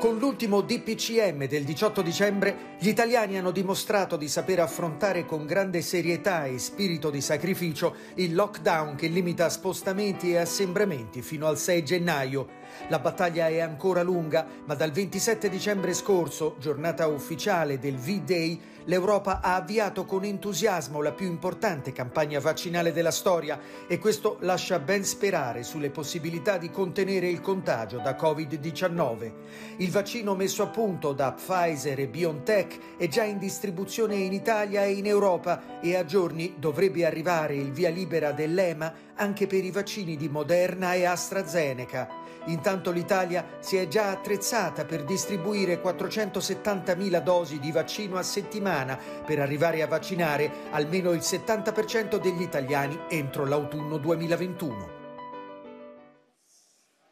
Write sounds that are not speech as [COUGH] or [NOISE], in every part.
Con l'ultimo DPCM del 18 dicembre, gli italiani hanno dimostrato di saper affrontare con grande serietà e spirito di sacrificio il lockdown che limita spostamenti e assembramenti fino al 6 gennaio la battaglia è ancora lunga, ma dal 27 dicembre scorso, giornata ufficiale del V-Day, l'Europa ha avviato con entusiasmo la più importante campagna vaccinale della storia e questo lascia ben sperare sulle possibilità di contenere il contagio da Covid-19. Il vaccino messo a punto da Pfizer e BioNTech è già in distribuzione in Italia e in Europa e a giorni dovrebbe arrivare il via libera dell'EMA anche per i vaccini di Moderna e AstraZeneca. Intanto l'Italia si è già attrezzata per distribuire 470.000 dosi di vaccino a settimana per arrivare a vaccinare almeno il 70% degli italiani entro l'autunno 2021.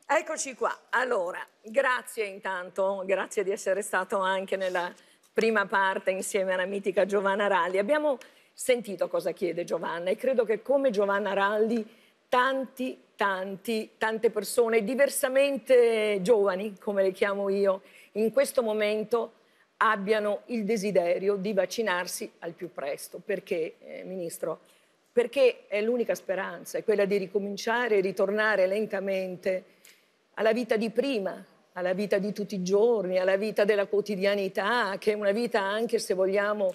Eccoci qua. Allora, grazie intanto, grazie di essere stato anche nella prima parte insieme alla mitica Giovanna Ralli. Abbiamo sentito cosa chiede Giovanna e credo che come Giovanna Ralli tanti, tanti, tante persone diversamente giovani, come le chiamo io, in questo momento abbiano il desiderio di vaccinarsi al più presto. Perché, eh, Ministro? Perché è l'unica speranza, è quella di ricominciare e ritornare lentamente alla vita di prima, alla vita di tutti i giorni, alla vita della quotidianità, che è una vita anche, se vogliamo,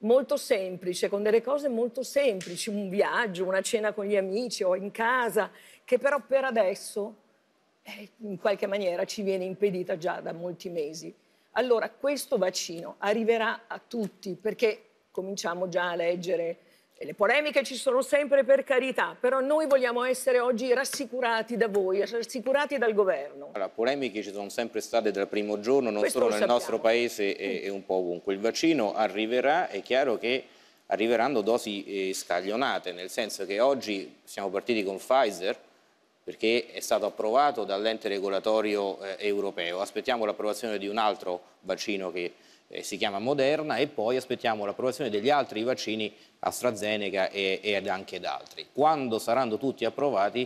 molto semplice, con delle cose molto semplici, un viaggio, una cena con gli amici o in casa, che però per adesso eh, in qualche maniera ci viene impedita già da molti mesi. Allora questo vaccino arriverà a tutti perché cominciamo già a leggere le polemiche ci sono sempre per carità, però noi vogliamo essere oggi rassicurati da voi, rassicurati dal governo. Allora, polemiche ci sono sempre state dal primo giorno, non Questo solo nel nostro paese e, mm. e, un po' ovunque. Il vaccino arriverà, è chiaro che arriveranno dosi eh, scaglionate, nel senso che oggi siamo partiti con Pfizer, perché è stato approvato dall'ente regolatorio eh, europeo. Aspettiamo l'approvazione di un altro vaccino che eh, si chiama Moderna e poi aspettiamo l'approvazione degli altri vaccini AstraZeneca e, ed anche da altri. Quando saranno tutti approvati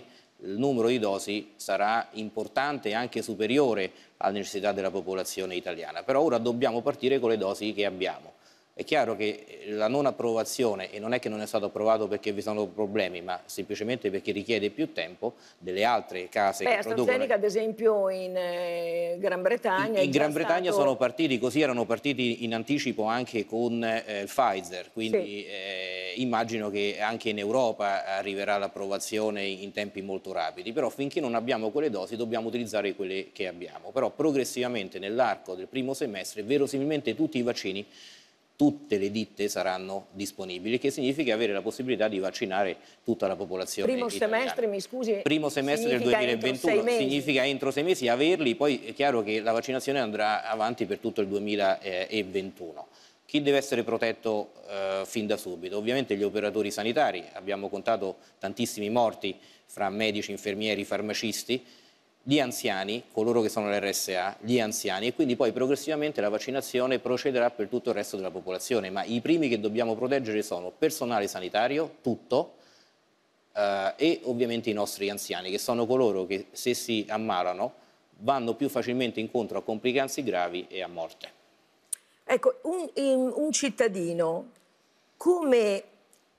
il numero di dosi sarà importante e anche superiore alla necessità della popolazione italiana. Però ora dobbiamo partire con le dosi che abbiamo. È chiaro che eh, la non approvazione, e non è che non è stato approvato perché vi sono problemi, ma semplicemente perché richiede più tempo delle altre case Beh, che AstraZeneca, producono... ad esempio, in eh, Gran Bretagna... In, in Gran Bretagna stato... sono partiti così, erano partiti in anticipo anche con eh, Pfizer, quindi sì. eh, immagino che anche in Europa arriverà l'approvazione in tempi molto rapidi, però finché non abbiamo quelle dosi dobbiamo utilizzare quelle che abbiamo. Però progressivamente nell'arco del primo semestre verosimilmente tutti i vaccini tutte le ditte saranno disponibili, che significa avere la possibilità di vaccinare tutta la popolazione. Primo italiana. semestre, mi scusi. Primo semestre del 2021 entro significa entro sei mesi averli, poi è chiaro che la vaccinazione andrà avanti per tutto il 2021. Chi deve essere protetto eh, fin da subito? Ovviamente gli operatori sanitari, abbiamo contato tantissimi morti fra medici, infermieri, farmacisti, gli anziani, coloro che sono l'RSA, gli anziani e quindi poi progressivamente la vaccinazione procederà per tutto il resto della popolazione, ma i primi che dobbiamo proteggere sono personale sanitario, tutto, eh, e ovviamente i nostri anziani, che sono coloro che se si ammalano vanno più facilmente incontro a complicanze gravi e a morte. Ecco, un, un cittadino come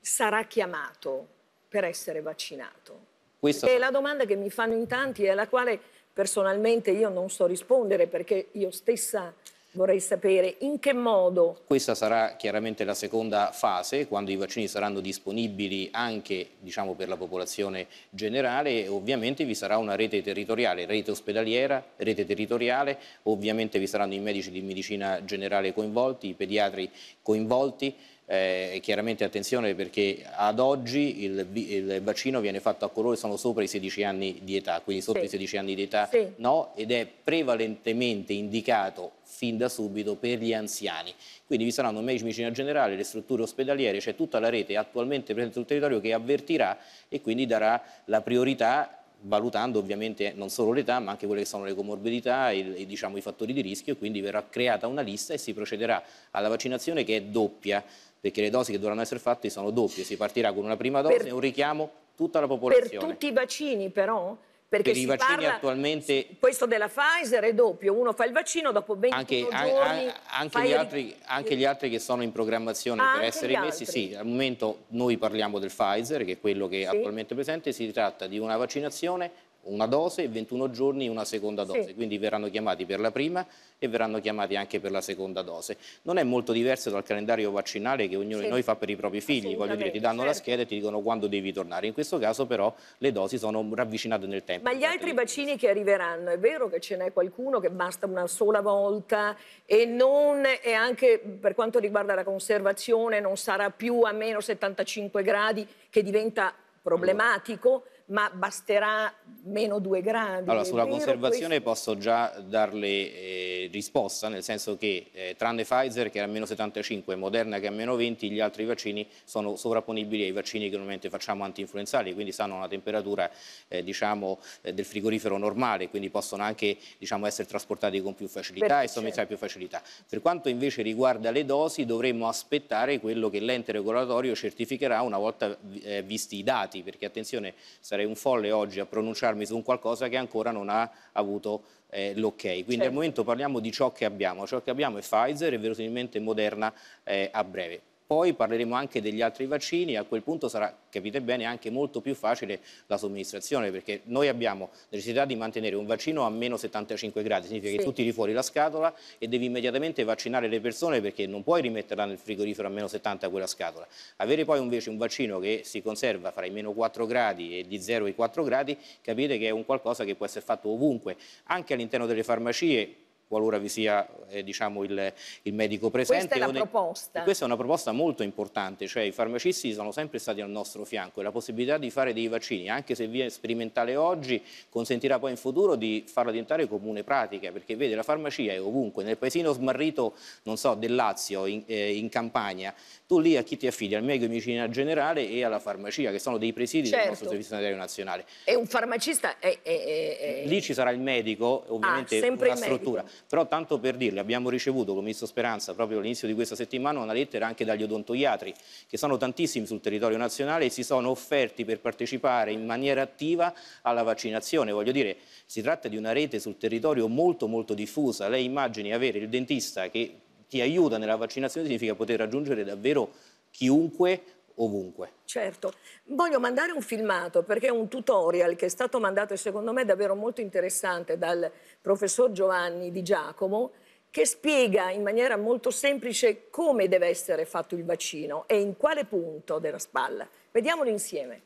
sarà chiamato per essere vaccinato? Questo... E la domanda che mi fanno in tanti e alla quale personalmente io non so rispondere perché io stessa vorrei sapere in che modo. Questa sarà chiaramente la seconda fase, quando i vaccini saranno disponibili anche diciamo, per la popolazione generale. Ovviamente vi sarà una rete territoriale, rete ospedaliera, rete territoriale, ovviamente vi saranno i medici di medicina generale coinvolti, i pediatri coinvolti. Eh, chiaramente attenzione perché ad oggi il, il, vaccino viene fatto a coloro che sono sopra i 16 anni di età, quindi sotto sì. i 16 anni di età sì. no, ed è prevalentemente indicato fin da subito per gli anziani. Quindi vi saranno medici di medicina generale, le strutture ospedaliere, c'è cioè tutta la rete attualmente presente sul territorio che avvertirà e quindi darà la priorità valutando ovviamente non solo l'età ma anche quelle che sono le comorbidità e, diciamo, i fattori di rischio quindi verrà creata una lista e si procederà alla vaccinazione che è doppia perché le dosi che dovranno essere fatte sono doppie, si partirà con una prima dose per, e un richiamo tutta la popolazione. Per tutti i vaccini però? Perché per i vaccini parla, attualmente... Questo della Pfizer è doppio, uno fa il vaccino, dopo 20 anche, giorni... An, an, anche, gli altri, anche, gli altri, che sono in programmazione ah, per essere messi, sì, al momento noi parliamo del Pfizer, che è quello che sì. attualmente presente, si tratta di una vaccinazione una dose e 21 giorni una seconda dose, sì. quindi verranno chiamati per la prima e verranno chiamati anche per la seconda dose. Non è molto diverso dal calendario vaccinale che ognuno sì. di noi fa per i propri figli, voglio dire, ti danno certo. la scheda e ti dicono quando devi tornare. In questo caso però le dosi sono ravvicinate nel tempo. Ma gli altri vaccini che arriveranno, è vero che ce n'è qualcuno che basta una sola volta e, non, e anche per quanto riguarda la conservazione non sarà più a meno 75 gradi che diventa problematico? Allora ma basterà meno due gradi. Allora, sulla conservazione questo... posso già darle eh, risposta, nel senso che eh, tranne Pfizer che è a meno 75 e Moderna che è a meno 20, gli altri vaccini sono sovrapponibili ai vaccini che normalmente facciamo antinfluenzali, quindi stanno a una temperatura eh, diciamo, eh, del frigorifero normale, quindi possono anche diciamo, essere trasportati con più facilità Perché e somministrati certo. più facilità. Per quanto invece riguarda le dosi, dovremmo aspettare quello che l'ente regolatorio certificherà una volta eh, visti i dati, perché attenzione, sarei un folle oggi a pronunciarmi su un qualcosa che ancora non ha avuto eh, l'ok. Quindi certo. al momento parliamo di ciò che abbiamo, ciò che abbiamo è Pfizer e verosimilmente Moderna eh, a breve. Poi parleremo anche degli altri vaccini, a quel punto sarà, capite bene, anche molto più facile la somministrazione, perché noi abbiamo necessità di mantenere un vaccino a meno 75 gradi, significa sì. che tu tiri fuori la scatola e devi immediatamente vaccinare le persone perché non puoi rimetterla nel frigorifero a meno 70 quella scatola. Avere poi invece un vaccino che si conserva fra i meno 4 gradi e di 0 ai 4 gradi, capite che è un qualcosa che può essere fatto ovunque, anche all'interno delle farmacie, qualora vi sia eh, diciamo il, il, medico presente. Questa è la proposta. Questa è una proposta molto importante, cioè i farmacisti sono sempre stati al nostro fianco e la possibilità di fare dei vaccini, anche se via sperimentale oggi, consentirà poi in futuro di farla diventare comune pratica, perché vede la farmacia è ovunque, nel paesino smarrito, non so, del Lazio, in, eh, in Campania, tu lì a chi ti affidi? Al medico di medicina generale e alla farmacia, che sono dei presidi certo. del nostro certo. Servizio Sanitario Nazionale. E un farmacista è, è, è... Lì ci sarà il medico, ovviamente ah, una struttura, medico. Però tanto per dirle, abbiamo ricevuto come ministro Speranza proprio all'inizio di questa settimana una lettera anche dagli odontoiatri, che sono tantissimi sul territorio nazionale e si sono offerti per partecipare in maniera attiva alla vaccinazione. Voglio dire, si tratta di una rete sul territorio molto molto diffusa. Lei immagini avere il dentista che ti aiuta nella vaccinazione significa poter raggiungere davvero chiunque ovunque. Certo, voglio mandare un filmato perché è un tutorial che è stato mandato e secondo me davvero molto interessante dal professor Giovanni Di Giacomo che spiega in maniera molto semplice come deve essere fatto il vaccino e in quale punto della spalla. Vediamolo insieme.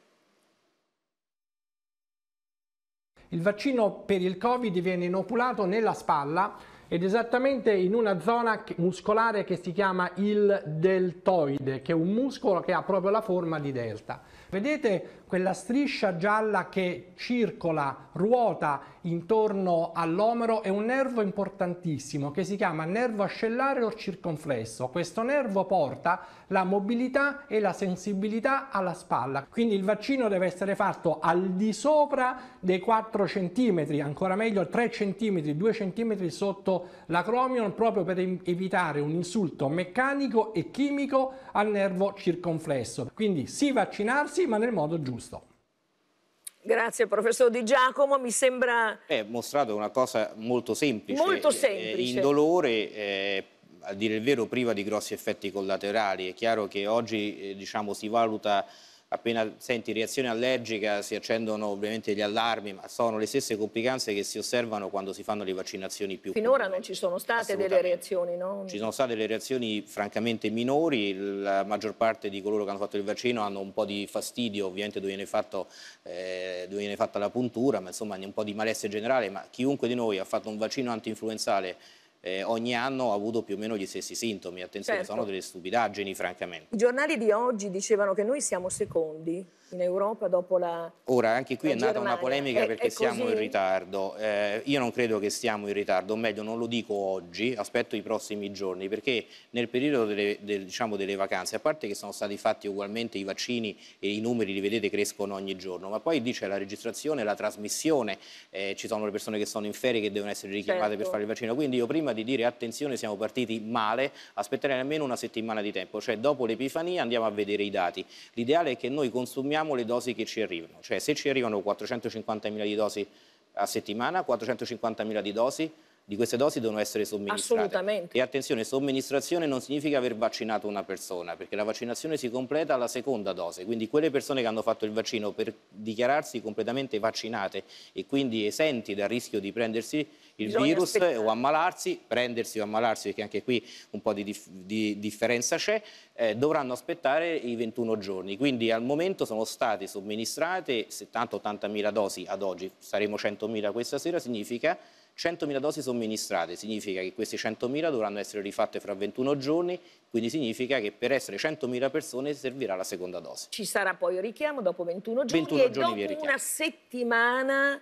Il vaccino per il Covid viene inoculato nella spalla ed esattamente in una zona muscolare che si chiama il deltoide, che è un muscolo che ha proprio la forma di delta. Vedete quella striscia gialla che circola, ruota intorno all'omero è un nervo importantissimo che si chiama nervo ascellare o circonflesso. Questo nervo porta la mobilità e la sensibilità alla spalla, quindi il vaccino deve essere fatto al di sopra dei 4 cm, ancora meglio 3 cm, 2 cm sotto l'acromion proprio per evitare un insulto meccanico e chimico al nervo circonflesso. Quindi sì vaccinarsi ma nel modo giusto giusto. Grazie professor Di Giacomo, mi sembra... È mostrato una cosa molto semplice. Molto eh, semplice. Indolore, eh, a dire il vero, priva di grossi effetti collaterali. È chiaro che oggi eh, diciamo, si valuta appena senti reazione allergica si accendono ovviamente gli allarmi, ma sono le stesse complicanze che si osservano quando si fanno le vaccinazioni più Finora comune. non ci sono state delle reazioni, no? Ci sono state delle reazioni francamente minori, la maggior parte di coloro che hanno fatto il vaccino hanno un po' di fastidio, ovviamente dove viene, fatto, eh, dove viene fatta la puntura, ma insomma un po' di malessere generale, ma chiunque di noi ha fatto un vaccino anti-influenzale eh, ogni anno ha avuto più o meno gli stessi sintomi. Attenzione, certo. sono delle stupidaggini, francamente. I giornali di oggi dicevano che noi siamo secondi in Europa dopo la Ora, anche qui è nata Germania. una polemica è, eh, perché è siamo in ritardo. Eh, io non credo che siamo in ritardo, o meglio non lo dico oggi, aspetto i prossimi giorni, perché nel periodo delle, del, diciamo, delle vacanze, a parte che sono stati fatti ugualmente i vaccini e i numeri li vedete crescono ogni giorno, ma poi lì c'è la registrazione, la trasmissione, eh, ci sono le persone che sono in ferie che devono essere richiamate certo. per fare il vaccino, quindi io prima di dire attenzione siamo partiti male, aspetterei almeno una settimana di tempo, cioè dopo l'Epifania andiamo a vedere i dati. L'ideale è che noi consumiamo definiamo le dosi che ci arrivano, cioè se ci arrivano 450.000 di dosi a settimana, 450.000 di dosi di queste dosi devono essere somministrate. Assolutamente. E attenzione, somministrazione non significa aver vaccinato una persona, perché la vaccinazione si completa alla seconda dose, quindi quelle persone che hanno fatto il vaccino per dichiararsi completamente vaccinate e quindi esenti dal rischio di prendersi il virus aspettare. o ammalarsi, prendersi o ammalarsi, perché anche qui un po' di, dif di differenza c'è, eh, dovranno aspettare i 21 giorni. Quindi al momento sono state somministrate 70-80 mila dosi ad oggi, saremo 100 mila questa sera, significa 100.000 dosi somministrate, significa che queste 100.000 dovranno essere rifatte fra 21 giorni, quindi significa che per essere 100.000 persone servirà la seconda dose. Ci sarà poi il richiamo dopo 21 giorni 21 giorni e giorni dopo una settimana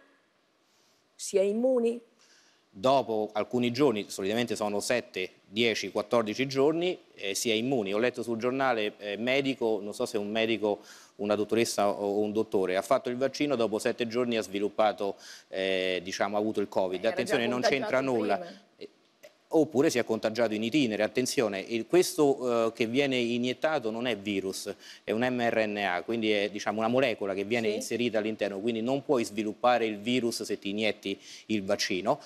si è immuni? dopo alcuni giorni, solitamente sono 7, 10, 14 giorni, eh, si è immuni. Ho letto sul giornale eh, medico, non so se un medico, una dottoressa o un dottore, ha fatto il vaccino, dopo 7 giorni ha sviluppato, eh, diciamo, ha avuto il Covid. Attenzione, non c'entra nulla. Prima. Eh, oppure si è contagiato in itinere, attenzione, il, questo eh, che viene iniettato non è virus, è un mRNA, quindi è diciamo, una molecola che viene sì. inserita all'interno, quindi non puoi sviluppare il virus se ti inietti il vaccino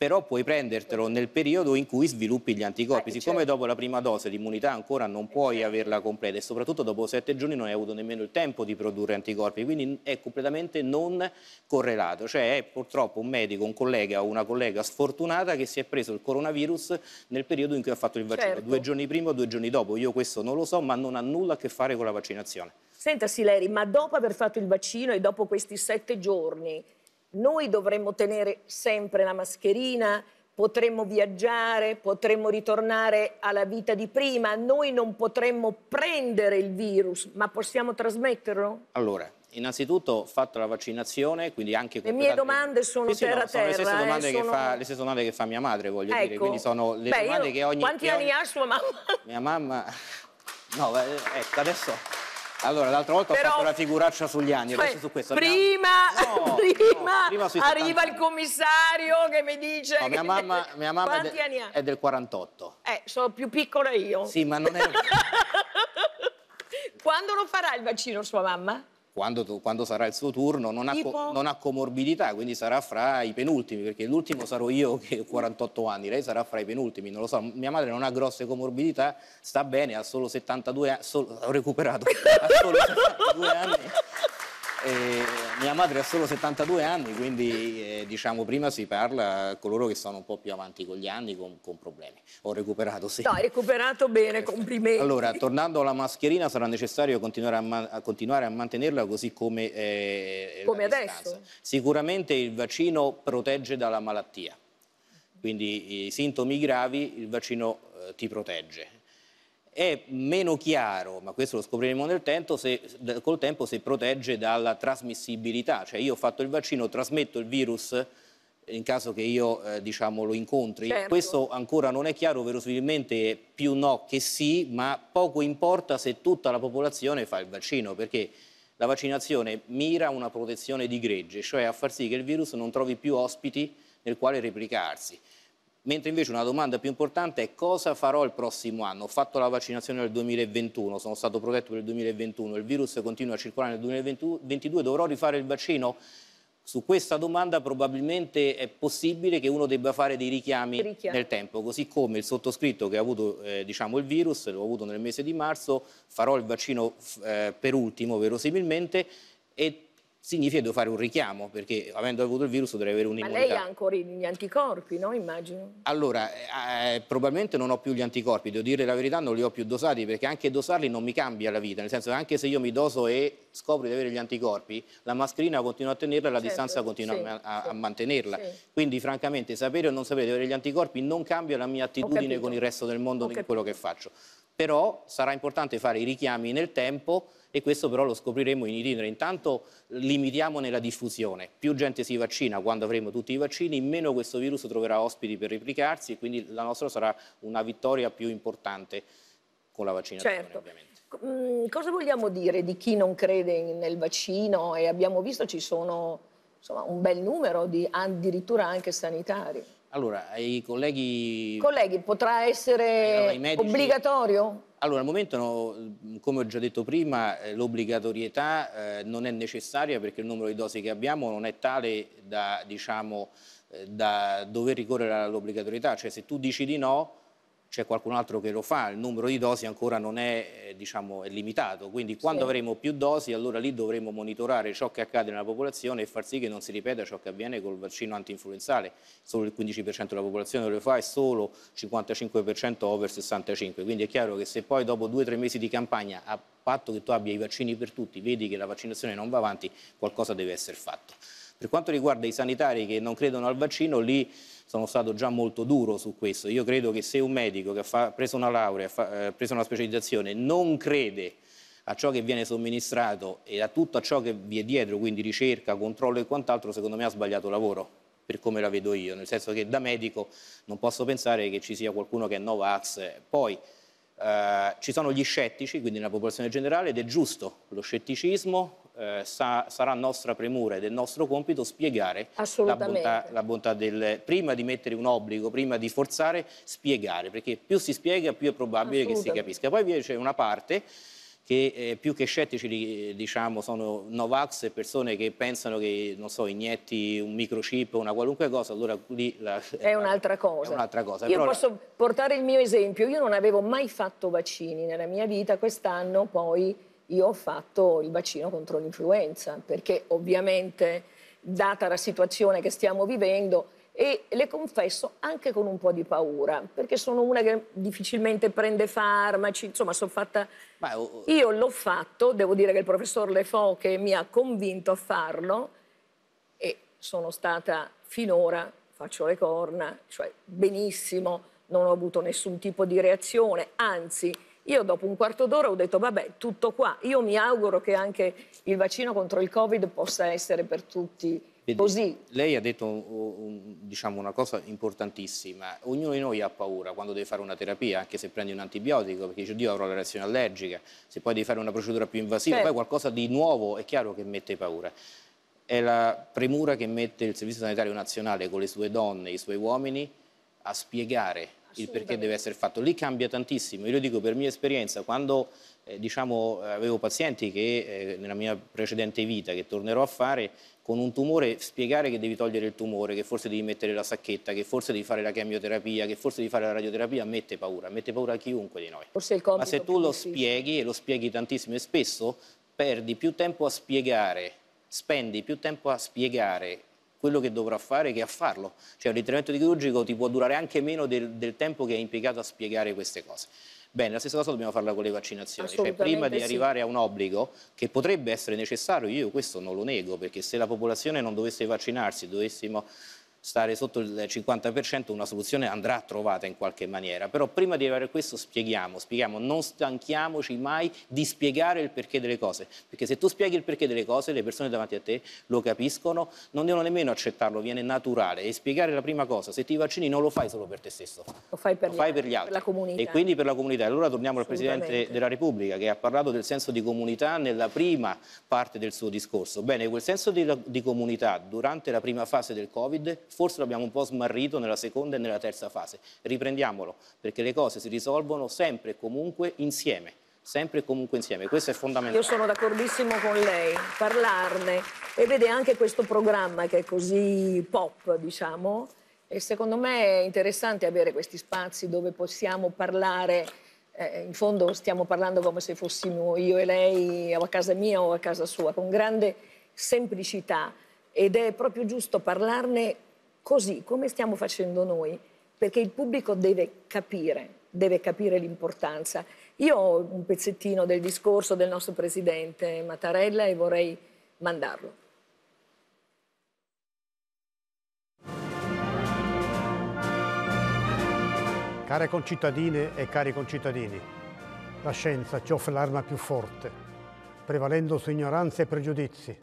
però puoi prendertelo nel periodo in cui sviluppi gli anticorpi. Eh, Siccome certo. dopo la prima dose l'immunità ancora non eh, puoi certo. averla completa e soprattutto dopo sette giorni non hai avuto nemmeno il tempo di produrre anticorpi, quindi è completamente non correlato. Cioè è purtroppo un medico, un collega o una collega sfortunata che si è preso il coronavirus nel periodo in cui ha fatto il vaccino, certo. due giorni prima o due giorni dopo. Io questo non lo so, ma non ha nulla a che fare con la vaccinazione. Senta Sileri, ma dopo aver fatto il vaccino e dopo questi sette giorni noi dovremmo tenere sempre la mascherina, potremmo viaggiare, potremmo ritornare alla vita di prima, noi non potremmo prendere il virus, ma possiamo trasmetterlo? Allora, innanzitutto fatta la vaccinazione, quindi anche... Le mie domande sono sì, terra no, terra. Sono, le stesse, eh, domande eh, che sono... Fa, le stesse domande che fa mia madre, voglio ecco. dire. Quindi sono le Beh, domande io... che ogni... Quanti che anni ogni... ha sua mamma? Mia mamma... [LAUGHS] No, eh, ecco, adesso... Allora, l'altra volta Però, ho fatto la figuraccia sugli anni, cioè, adesso su questo prima, no, prima, [LAUGHS] no, prima arriva il commissario che mi dice... No, mia mamma, [LAUGHS] mia mamma è, de è, del 48. Eh, sono più piccola io. Sì, ma non è... [LAUGHS] Quando lo farà il vaccino sua mamma? quando, quando, sarà il suo turno, non ha, non ha, comorbidità, quindi sarà fra i penultimi, perché l'ultimo sarò io [LAUGHS] che ho 48 anni, lei sarà fra i penultimi, non lo so, mia madre non ha grosse comorbidità, sta bene, ha solo 72 anni, ho recuperato, [LAUGHS] ha solo 72 anni. E mia madre ha solo 72 anni, quindi eh, diciamo prima si parla coloro che sono un po' più avanti con gli anni, con, con problemi. Ho recuperato, sì. No, hai recuperato bene, complimenti. Allora, tornando alla mascherina, sarà necessario continuare a, man- a, continuare a mantenerla così come... Eh, come adesso? Sicuramente il vaccino protegge dalla malattia, quindi i sintomi gravi il vaccino eh, ti protegge è meno chiaro, ma questo lo scopriremo nel tempo, se, col tempo se protegge dalla trasmissibilità, cioè io ho fatto il vaccino, trasmetto il virus in caso che io eh, diciamo, lo incontri. Certo. Questo ancora non è chiaro, verosimilmente più no che sì, ma poco importa se tutta la popolazione fa il vaccino, perché la vaccinazione mira a una protezione di gregge, cioè a far sì che il virus non trovi più ospiti nel quale replicarsi. Mentre invece una domanda più importante è cosa farò il prossimo anno? Ho fatto la vaccinazione nel 2021, sono stato protetto per il 2021, il virus continua a circolare nel 2022, dovrò rifare il vaccino? Su questa domanda probabilmente è possibile che uno debba fare dei richiami Richiam. nel tempo, così come il sottoscritto che ha avuto eh, diciamo, il virus, l'ho avuto nel mese di marzo, farò il vaccino eh, per ultimo verosimilmente e significa che devo fare un richiamo, perché avendo avuto il virus dovrei avere un'immunità. Ma lei ha ancora gli anticorpi, no? Immagino. Allora, eh, eh, eh, probabilmente non ho più gli anticorpi, devo dire la verità, non li ho più dosati, perché anche dosarli non mi cambia la vita, nel senso che anche se io mi doso e scopro di avere gli anticorpi, la mascherina continua a tenerla e la certo, distanza continua sì, a, a sì, mantenerla. Sì. Quindi, francamente, sapere o non sapere di avere gli anticorpi non cambia la mia attitudine con il resto del mondo in quello che faccio però sarà importante fare i richiami nel tempo e questo però lo scopriremo in itinere. Intanto limitiamo nella diffusione, più gente si vaccina quando avremo tutti i vaccini, meno questo virus troverà ospiti per replicarsi e quindi la nostra sarà una vittoria più importante con la vaccinazione certo. ovviamente. Mm, cosa vogliamo dire di chi non crede nel vaccino e abbiamo visto ci sono insomma, un bel numero di addirittura anche sanitari? Allora, ai colleghi... Colleghi, potrà essere medici... obbligatorio? Allora, al momento, no, come ho già detto prima, eh, l'obbligatorietà eh, non è necessaria perché il numero di dosi che abbiamo non è tale da, diciamo, eh, da dover ricorrere all'obbligatorietà. Cioè, se tu dici di no, c'è qualcun altro che lo fa, il numero di dosi ancora non è, eh, diciamo, è limitato, quindi quando sì. avremo più dosi allora lì dovremo monitorare ciò che accade nella popolazione e far sì che non si ripeta ciò che avviene col vaccino anti-influenzale, solo il 15% della popolazione lo fa e solo il 55% over 65, quindi è chiaro che se poi dopo due o tre mesi di campagna a patto che tu abbia i vaccini per tutti, vedi che la vaccinazione non va avanti, qualcosa deve essere fatto. Per quanto riguarda i sanitari che non credono al vaccino, lì sono stato già molto duro su questo. Io credo che se un medico che ha preso una laurea, ha eh, preso una specializzazione, non crede a ciò che viene somministrato e a tutto ciò che vi è dietro, quindi ricerca, controllo e quant'altro, secondo me ha sbagliato lavoro per come la vedo io, nel senso che da medico non posso pensare che ci sia qualcuno che è Novax. Poi eh, ci sono gli scettici, quindi nella popolazione generale, ed è giusto lo scetticismo, eh, sa, sarà nostra premura ed è nostro compito spiegare la bontà, la bontà, del... Prima di mettere un obbligo, prima di forzare, spiegare, perché più si spiega più è probabile che si capisca. Poi c'è una parte che eh, più che scettici diciamo, sono Novax e persone che pensano che, non so, inietti un microchip o una qualunque cosa, allora lì... La, è un'altra [LAUGHS] cosa. È un'altra cosa. Io Però posso la... portare il mio esempio. Io non avevo mai fatto vaccini nella mia vita, quest'anno poi io ho fatto il vaccino contro l'influenza, perché ovviamente, data la situazione che stiamo vivendo, e le confesso anche con un po' di paura, perché sono una che difficilmente prende farmaci, insomma sono fatta... Beh, oh, oh, io l'ho fatto, devo dire che il professor Lefo che mi ha convinto a farlo e sono stata finora, faccio le corna, cioè benissimo, non ho avuto nessun tipo di reazione, anzi io dopo un quarto d'ora ho detto vabbè, tutto qua. Io mi auguro che anche il vaccino contro il Covid possa essere per tutti così. Lei ha detto diciamo una cosa importantissima. Ognuno di noi ha paura quando deve fare una terapia, anche se prendi un antibiotico, perché dice Dio avrò la reazione allergica. Se poi devi fare una procedura più invasiva, certo. poi qualcosa di nuovo è chiaro che mette paura è la premura che mette il Servizio Sanitario Nazionale con le sue donne e i suoi uomini a spiegare il perché deve essere fatto. Lì cambia tantissimo. Io lo dico per mia esperienza, quando eh, diciamo, avevo pazienti che eh, nella mia precedente vita, che tornerò a fare, con un tumore spiegare che devi togliere il tumore, che forse devi mettere la sacchetta, che forse devi fare la chemioterapia, che forse devi fare la radioterapia, mette paura, mette paura a chiunque di noi. Forse il Ma se tu lo spieghi, e lo spieghi tantissimo e spesso, perdi più tempo a spiegare, spendi più tempo a spiegare quello che dovrà fare che a farlo. Cioè un intervento chirurgico ti può durare anche meno del, del tempo che è impiegato a spiegare queste cose. Bene, la stessa cosa dobbiamo farla con le vaccinazioni, cioè prima di arrivare a un obbligo che potrebbe essere necessario, io questo non lo nego, perché se la popolazione non dovesse vaccinarsi, dovessimo stare sotto il 50% una soluzione andrà trovata in qualche maniera, però prima di arrivare a questo spieghiamo, spieghiamo, non stanchiamoci mai di spiegare il perché delle cose, perché se tu spieghi il perché delle cose le persone davanti a te lo capiscono, non devono nemmeno accettarlo, viene naturale e spiegare la prima cosa, se ti vaccini non lo fai solo per te stesso, lo fai per, lo gli, fai altri, per gli altri, per la comunità. E quindi per la comunità. Allora torniamo al Presidente della Repubblica che ha parlato del senso di comunità nella prima parte del suo discorso. Bene, quel senso di, di comunità durante la prima fase del Covid forse l'abbiamo un po' smarrito nella seconda e nella terza fase. Riprendiamolo, perché le cose si risolvono sempre e comunque insieme sempre e comunque insieme. Questo è fondamentale. Io sono d'accordissimo con lei, parlarne e vede anche questo programma che è così pop, diciamo, e secondo me è interessante avere questi spazi dove possiamo parlare eh, in fondo stiamo parlando come se fossimo io e lei o a casa mia o a casa sua, con grande semplicità ed è proprio giusto parlarne così come stiamo facendo noi, perché il pubblico deve capire, deve capire l'importanza. Io ho un pezzettino del discorso del nostro presidente Mattarella e vorrei mandarlo. Care concittadine e cari concittadini, la scienza ci offre l'arma più forte, prevalendo su ignoranze e pregiudizi.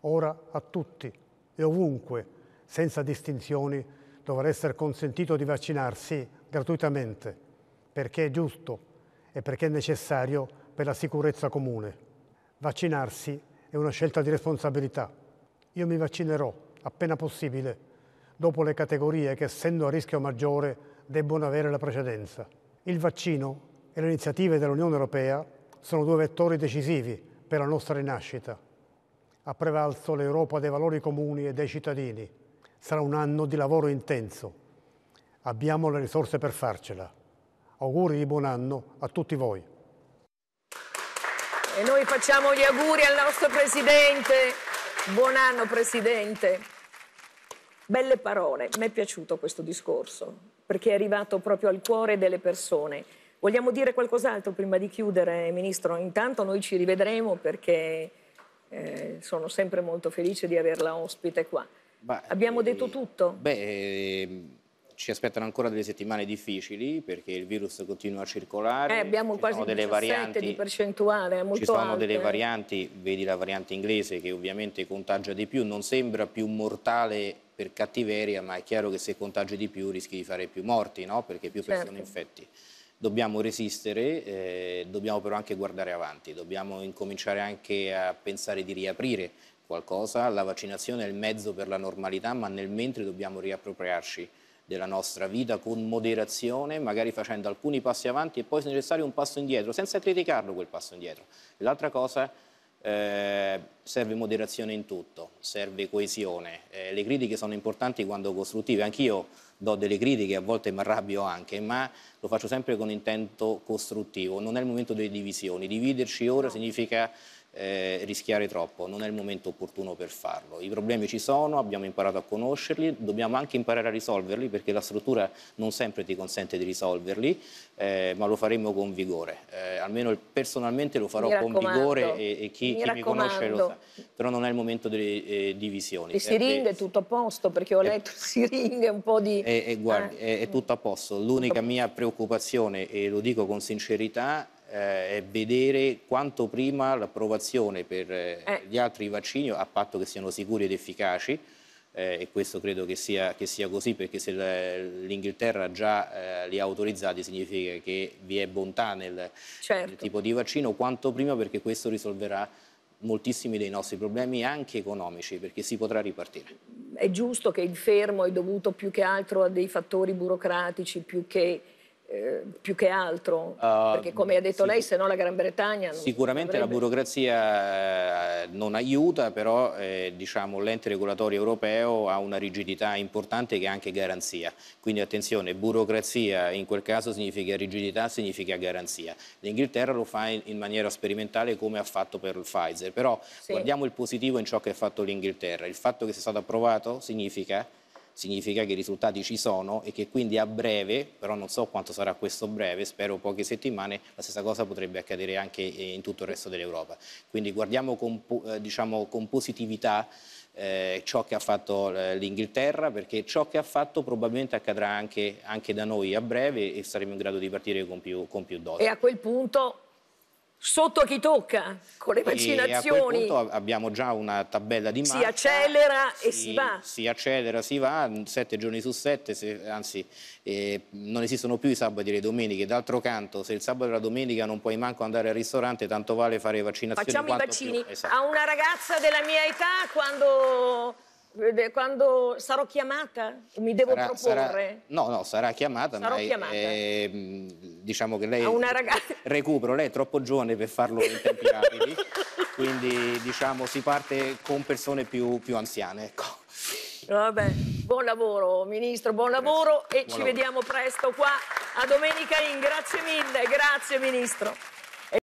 Ora a tutti e ovunque senza distinzioni, dovrà essere consentito di vaccinarsi gratuitamente, perché è giusto e perché è necessario per la sicurezza comune. Vaccinarsi è una scelta di responsabilità. Io mi vaccinerò appena possibile, dopo le categorie che, essendo a rischio maggiore, debbono avere la precedenza. Il vaccino e le iniziative dell'Unione Europea sono due vettori decisivi per la nostra rinascita. Ha prevalso l'Europa dei valori comuni e dei cittadini, Sarà un anno di lavoro intenso. Abbiamo le risorse per farcela. Auguri di buon anno a tutti voi. E noi facciamo gli auguri al nostro Presidente. Buon anno Presidente. Belle parole, mi è piaciuto questo discorso, perché è arrivato proprio al cuore delle persone. Vogliamo dire qualcos'altro prima di chiudere, Ministro? Intanto noi ci rivedremo perché eh, sono sempre molto felice di averla ospite qua. Beh, Abbiamo detto eh, tutto? Beh, ehm, ci aspettano ancora delle settimane difficili perché il virus continua a circolare. Eh, abbiamo ci quasi delle varianti, di percentuale, Ci sono alte. delle varianti, vedi la variante inglese che ovviamente contagia di più, non sembra più mortale per cattiveria, ma è chiaro che se contagi di più rischi di fare più morti, no? perché più persone certo. infetti dobbiamo resistere, eh, dobbiamo però anche guardare avanti, dobbiamo incominciare anche a pensare di riaprire qualcosa, la vaccinazione è il mezzo per la normalità, ma nel mentre dobbiamo riappropriarci della nostra vita con moderazione, magari facendo alcuni passi avanti e poi se necessario un passo indietro, senza criticarlo quel passo indietro. L'altra cosa eh, serve moderazione in tutto, serve coesione. Eh, le critiche sono importanti quando costruttive. Anch'io do delle critiche, a volte mi arrabbio anche, ma lo faccio sempre con intento costruttivo. Non è il momento delle divisioni. Dividerci ora significa eh, rischiare troppo, non è il momento opportuno per farlo. I problemi ci sono, abbiamo imparato a conoscerli, dobbiamo anche imparare a risolverli perché la struttura non sempre ti consente di risolverli, eh, ma lo faremo con vigore. Eh, almeno personalmente lo farò con vigore e, e chi, mi, chi mi, conosce lo sa. Però non è il momento delle eh, divisioni. Le siringhe è tutto a posto perché ho letto siringhe un po' di... Eh, eh, guardi, è, è tutto a posto. L'unica mia preoccupazione, e lo dico con sincerità, eh, vedere quanto prima l'approvazione per eh, eh, gli altri vaccini, a patto che siano sicuri ed efficaci, eh, e questo credo che sia, che sia così, perché se l'Inghilterra già eh, li ha autorizzati significa che vi è bontà nel, certo. nel, tipo di vaccino, quanto prima perché questo risolverà moltissimi dei nostri problemi anche economici perché si potrà ripartire. È giusto che il fermo è dovuto più che altro a dei fattori burocratici più che eh, più che altro? Uh, Perché come ha detto sì. lei, se no la Gran Bretagna... Sicuramente avrebbe... la burocrazia eh, non aiuta, però eh, diciamo, l'ente regolatorio europeo ha una rigidità importante che è anche garanzia. Quindi attenzione, burocrazia in quel caso significa rigidità, significa garanzia. L'Inghilterra lo fa in, in maniera sperimentale come ha fatto per il Pfizer, però sì. guardiamo il positivo in ciò che ha fatto l'Inghilterra. Il fatto che sia stato approvato significa significa che i risultati ci sono e che quindi a breve, però non so quanto sarà questo breve, spero poche settimane, la stessa cosa potrebbe accadere anche eh, in tutto il resto dell'Europa. Quindi guardiamo con, eh, diciamo, con positività eh, ciò che ha fatto eh, l'Inghilterra, perché ciò che ha fatto probabilmente accadrà anche, anche, da noi a breve e saremo in grado di partire con più, con più dose. E a quel punto sotto a chi tocca con le vaccinazioni. E abbiamo già una tabella di marcia. Si accelera si, e si va. Si accelera, si va, mm, sette giorni su sette, se, anzi eh, non esistono più i sabati e le domeniche. D'altro canto, se il sabato e la domenica non puoi manco andare al ristorante, tanto vale fare vaccinazioni. Facciamo i vaccini. esatto. A una ragazza della mia età, quando eh, quando sarò chiamata? Mi devo sarà, proporre? Sarà, no, no, sarà chiamata, sarò ma chiamata. È, è, mm, diciamo che lei... A una ragazza... [LAUGHS] Recupero, lei è troppo giovane per farlo in tempi rapidi, [LAUGHS] quindi diciamo si parte con persone più, più anziane, ecco. Vabbè, buon lavoro Ministro, buon lavoro grazie. e buon ci lavoro. vediamo presto qua a Domenica In. Grazie mille, grazie Ministro.